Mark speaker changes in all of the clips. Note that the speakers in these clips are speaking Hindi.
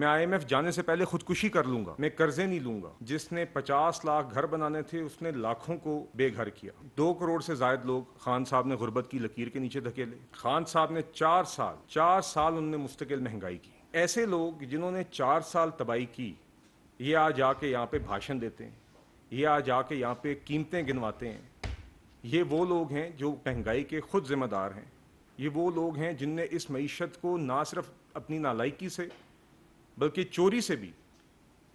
Speaker 1: मैं आईएमएफ जाने से पहले खुदकुशी कर लूंगा मैं कर्जे नहीं लूंगा जिसने 50 लाख घर बनाने थे उसने लाखों को बेघर किया दो करोड़ से जायद लोग खान साहब ने गुर्बत की लकीर के नीचे धकेले खान साहब ने चार साल चार साल उनने मुस्तकिल महंगाई की ऐसे लोग जिन्होंने चार साल तबाही की ये आज आके यहाँ पे भाषण देते हैं ये आज आके यहाँ पे कीमतें गिनवाते हैं ये वो लोग हैं जो महंगाई के खुद जिम्मेदार हैं ये वो लोग हैं जिनने इस मीशत को ना सिर्फ अपनी नालायकी से बल्कि चोरी से भी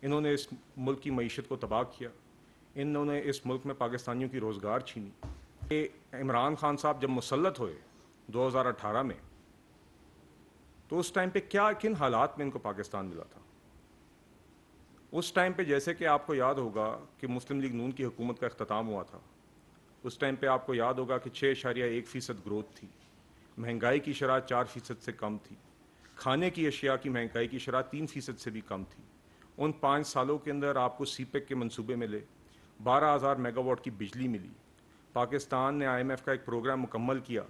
Speaker 1: इन्होंने इस मुल्क की मीशत को तबाह किया इन्होंने इस मुल्क में पाकिस्तानियों की रोज़गार छीनी इमरान खान साहब जब मुसलत हुए 2018 में तो उस टाइम पे क्या किन हालात में इनको पाकिस्तान मिला था उस टाइम पे जैसे कि आपको याद होगा कि मुस्लिम लीग नून की हुकूमत का अख्ताम हुआ था उस टाइम पे आपको याद होगा कि छः इशारिया एक फ़ीसद ग्रोथ थी महंगाई की शराब चार फ़ीसद से कम थी खाने की अशिया की महंगाई की शराह तीन फ़ीसद से भी कम थी उन पाँच सालों के अंदर आपको सी पैक e के मनसूबे मिले बारह हज़ार मेगावाट की बिजली मिली पाकिस्तान ने आई एम एफ़ का एक प्रोग्राम मुकम्मल किया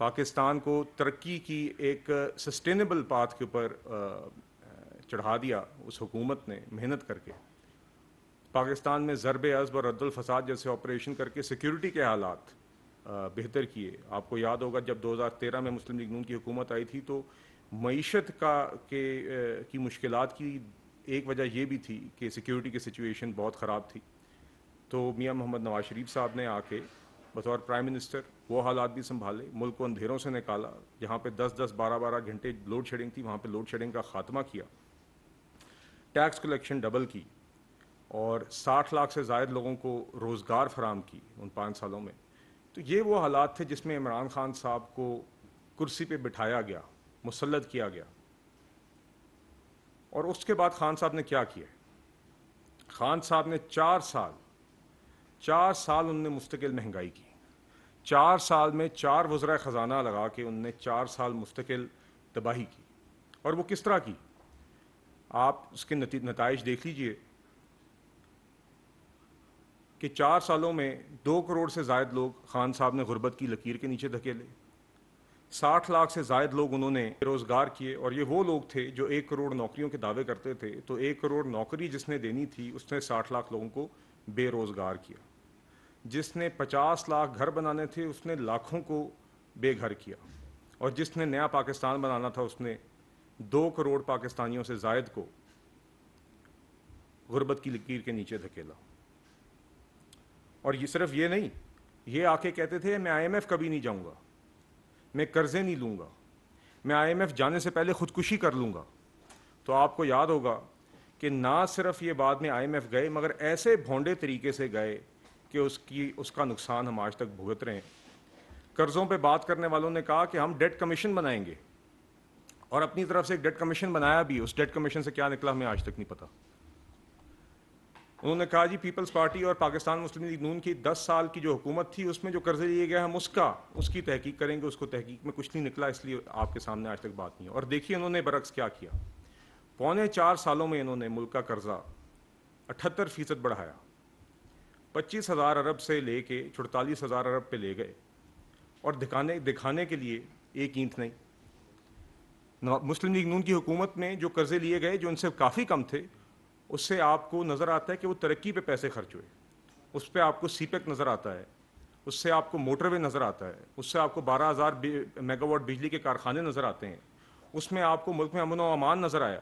Speaker 1: पाकिस्तान को तरक्की की एक सस्टेनेबल पाथ के ऊपर चढ़ा दिया उस हुकूमत ने मेहनत करके पाकिस्तान में ज़रब अज़ब और रद्दुलफसाद जैसे ऑपरेशन करके सिक्योरिटी के हालात बेहतर किए आपको याद होगा जब 2013 में मुस्लिम लीग नून की हुकूमत आई थी तो मीशत का के की मुश्किल की एक वजह यह भी थी कि सिक्योरिटी की सिचुएशन बहुत ख़राब थी तो मियाँ मोहम्मद नवाज शरीफ साहब ने आके बतौर प्राइम मिनिस्टर वो हालात भी संभाले मुल्क को अंधेरों से निकाला जहाँ पे 10-10, 12-12 घंटे लोड शेडिंग थी वहाँ पे लोड शेडिंग का खात्मा किया टैक्स कलेक्शन डबल की और 60 लाख से जायद लोगों को रोज़गार फराम की उन पाँच सालों में तो ये वो हालात थे जिसमें इमरान खान साहब को कुर्सी पर बिठाया गया मुसलत किया गया और उसके बाद खान साहब ने क्या किया खान साहब ने चार साल चार साल उनने मुस्तकिल महंगाई की चार साल में चार वज्र ख़जाना लगा के उनने चार साल मुस्तकिल तबाही की और वो किस तरह की आप उसके नतज देख लीजिए कि चार सालों में दो करोड़ से जायद लोग खान साहब ने गुर्बत की लकीर के नीचे धकेले साठ लाख से जायद लोग उन्होंने बेरोजगार किए और ये वो लोग थे जो एक करोड़ नौकरियों के दावे करते थे तो एक करोड़ नौकरी जिसने देनी थी उसने साठ लाख लोगों को बेरोजगार किया जिसने पचास लाख घर बनाने थे उसने लाखों को बेघर किया और जिसने नया पाकिस्तान बनाना था उसने दो करोड़ पाकिस्तानियों से जायद को गुर्बत की लकीर के नीचे धकेला और ये सिर्फ ये नहीं ये आके कहते थे मैं आईएमएफ कभी नहीं जाऊंगा मैं कर्ज़े नहीं लूँगा मैं आईएमएफ जाने से पहले खुदकुशी कर लूँगा तो आपको याद होगा कि ना सिर्फ ये बाद में आईएमएफ गए मगर ऐसे भोंडे तरीके से गए कि उसकी उसका नुकसान हम आज तक भुगत रहे हैं कर्ज़ों पे बात करने वालों ने कहा कि हम डेट कमीशन बनाएंगे और अपनी तरफ से एक डेट कमीशन बनाया भी उस डेट कमीशन से क्या निकला हमें आज तक नहीं पता उन्होंने कहा जी पीपल्स पार्टी और पाकिस्तान मुस्लिम लीग नून की दस साल की जो हुकूमत थी उसमें जो कर्जे लिए गए हम उसका उसकी तहकीक करेंगे उसको तहकीक में कुछ नहीं निकला इसलिए आपके सामने आज तक बात नहीं है और देखिए उन्होंने बरक्स क्या किया पौने चार सालों में इन्होंने मुल्क का कर्जा अठहत्तर फीसद बढ़ाया पच्चीस हज़ार अरब से ले के चुड़तालीस हज़ार अरब पे ले गए और दिखाने दिखाने के लिए एक ईंट नहीं मुस्लिम लीग नून की हुकूमत में जो कर्ज़े लिए गए जो उनसे काफ़ी कम थे उससे आपको नज़र आता है कि वो तरक्की पे पैसे खर्च हुए उस पर आपको सीपेक e नज़र आता है उससे आपको मोटरवे नज़र आता है उससे आपको बारह हज़ार मेगावाट बिजली के कारखाने नज़र आते हैं उसमें आपको मुल्क में अमन व अमान नज़र आया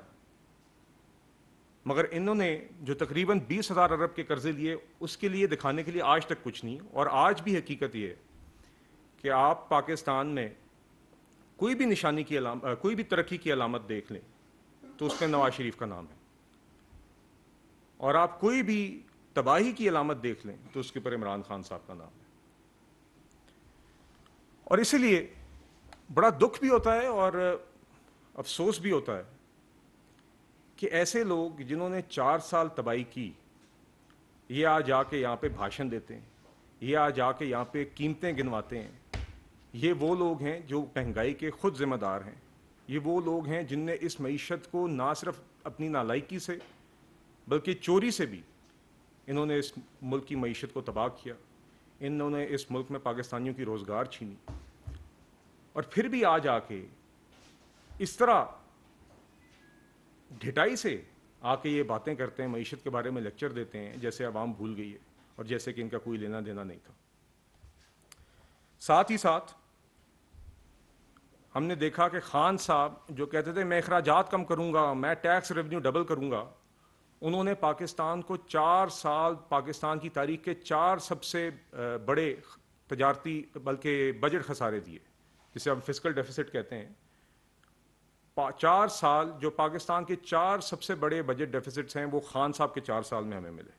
Speaker 1: मगर इन्होंने जो तकरीबन बीस हज़ार अरब के कर्ज़े लिए उसके लिए दिखाने के लिए आज तक कुछ नहीं और आज भी हकीकत ये कि आप पाकिस्तान में कोई भी निशानी की अलाम कोई भी तरक्की की अलामत देख लें तो उसमें नवाज शरीफ का नाम है और आप कोई भी तबाही की अलामत देख लें तो उसके ऊपर इमरान खान साहब का नाम है और इसलिए बड़ा दुख भी होता है और अफसोस भी होता है कि ऐसे लोग जिन्होंने चार साल तबाही की ये आ जाके यहाँ पे भाषण देते हैं ये आ जाके यहाँ पे कीमतें गिनवाते हैं ये वो लोग हैं जो महंगाई के खुद जिम्मेदार हैं ये वो लोग हैं जिनने इस मीशत को ना सिर्फ अपनी नालायकी से बल्कि चोरी से भी इन्होंने इस मुल्क की मीशत को तबाह किया इन्होंने इस मुल्क में पाकिस्तानियों की रोज़गार छीनी और फिर भी आज आके इस तरह ढिटाई से आके ये बातें करते हैं मीशत के बारे में लेक्चर देते हैं जैसे आवाम भूल गई है और जैसे कि इनका कोई लेना देना नहीं था साथ ही साथ हमने देखा कि खान साहब जो कहते थे मैं अखराज कम करूँगा मैं टैक्स रेवेन्यू डबल करूँगा उन्होंने पाकिस्तान को चार साल पाकिस्तान की तारीख के चार सबसे बड़े तजारती बल्कि बजट खसारे दिए जिसे हम फिजिकल डेफिसिट कहते हैं चार साल जो पाकिस्तान के चार सबसे बड़े बजट डेफिसिट्स हैं वो खान साहब के चार साल में हमें मिले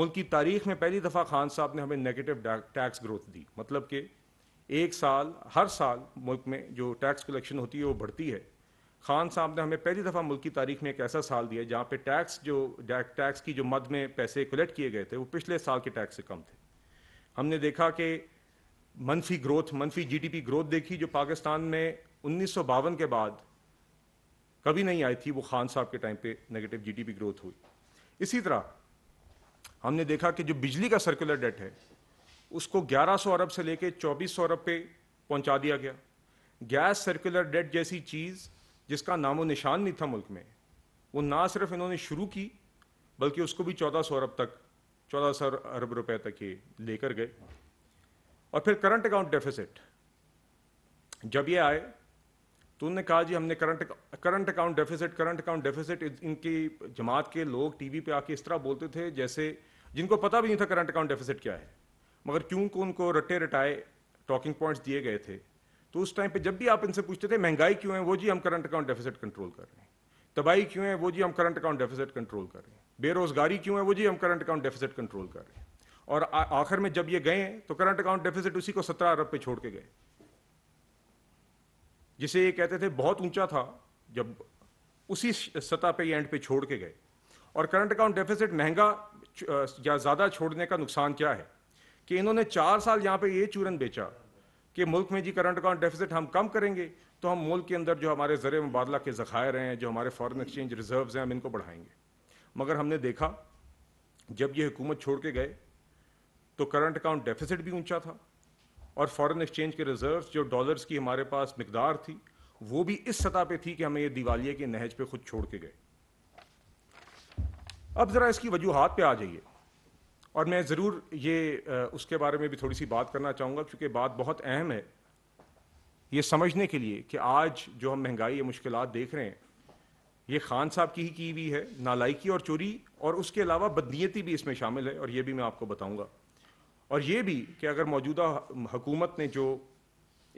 Speaker 1: मुल्क की तारीख में पहली दफ़ा खान साहब ने हमें नेगेटिव टैक्स ग्रोथ दी मतलब कि एक साल हर साल मुल्क में जो टैक्स कलेक्शन होती है वो बढ़ती है खान साहब ने हमें पहली दफ़ा मुल्क की तारीख में एक ऐसा साल दिया जहाँ पे टैक्स जो टैक्स की जो मद में पैसे कलेक्ट किए गए थे वो पिछले साल के टैक्स से कम थे हमने देखा कि मनफी ग्रोथ मनफी जीडीपी ग्रोथ देखी जो पाकिस्तान में उन्नीस के बाद कभी नहीं आई थी वो खान साहब के टाइम पे नेगेटिव जीडीपी ग्रोथ हुई इसी तरह हमने देखा कि जो बिजली का सर्कुलर डेट है उसको 1100 अरब से लेके 2400 अरब पे पहुंचा दिया गया गैस सर्कुलर डेट जैसी चीज़ जिसका नामो निशान नहीं था मुल्क में वो ना सिर्फ इन्होंने शुरू की बल्कि उसको भी चौदह सौ अरब तक चौदह सौ अरब रुपए तक ये लेकर गए और फिर करंट अकाउंट डेफिसिट जब ये आए तो उन्होंने कहा जी हमने current current account deficit current account deficit इनकी जमात के लोग टीवी पे आके इस तरह बोलते थे जैसे जिनको पता भी नहीं था करंट अकाउंट डेफिसिट क्या है मगर क्यों को उनको रटे रटाए टॉकिंग पॉइंट्स दिए गए थे तो उस टाइम पे जब भी आप इनसे पूछते थे महंगाई क्यों है वो जी हम करंट अकाउंट डेफिसिट कंट्रोल कर रहे हैं तबाही क्यों है वो जी हम करंट अकाउंट डेफिसिट कंट्रोल कर रहे हैं बेरोजगारी क्यों है वो जी हम करंट अकाउंट डेफिसिट कंट्रोल कर रहे हैं और आखिर में जब ये गए तो करंट अकाउंट डेफिसिट उसी को सत्रह अरब पे छोड़ के गए जिसे ये कहते थे बहुत ऊंचा था जब उसी सतह पे एंड पे छोड़ के गए और करंट अकाउंट डेफिसिट महंगा या ज़्यादा छोड़ने का नुकसान क्या है कि इन्होंने चार साल यहाँ पे ये चूरन बेचा कि मुल्क में जी करंट अकाउंट डेफिसिट हम कम करेंगे तो हम मुल्क के अंदर जो हमारे ज़र मुबादला के ज़खायर हैं जो हमारे फॉरेन एक्सचेंज रिजर्व्स हैं हम इनको बढ़ाएंगे मगर हमने देखा जब ये हुकूमत छोड़ के गए तो करंट अकाउंट डेफिसिट भी ऊंचा था और फॉरेन एक्सचेंज के रिजर्व्स जो डॉलर्स की हमारे पास मकदार थी वो भी इस सतह पे थी कि हमें ये दिवालिया के नहज पे खुद छोड़ के गए अब ज़रा इसकी वजूहत पे आ जाइए और मैं ज़रूर ये उसके बारे में भी थोड़ी सी बात करना चाहूँगा क्योंकि बात बहुत अहम है ये समझने के लिए कि आज जो हम महंगाई या मुश्किल देख रहे हैं ये खान साहब की ही की हुई है नालायकी और चोरी और उसके अलावा बदनीयती भी इसमें शामिल है और ये भी मैं आपको बताऊँगा और ये भी कि अगर मौजूदा हकूमत ने जो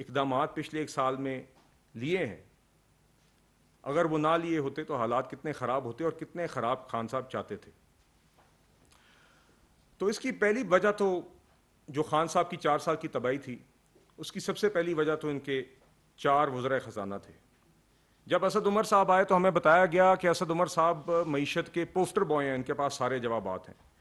Speaker 1: इकदाम पिछले एक साल में लिए हैं अगर वो ना लिए होते तो हालात कितने ख़राब होते और कितने ख़राब खान साहब चाहते थे तो इसकी पहली वजह तो जो खान साहब की चार साल की तबाही थी उसकी सबसे पहली वजह तो इनके चार वज्र ख़जाना थे जब असद उमर साहब आए तो हमें बताया गया कि असद उमर साहब मीशत के पोस्टर बॉय हैं इनके पास सारे जवाब हैं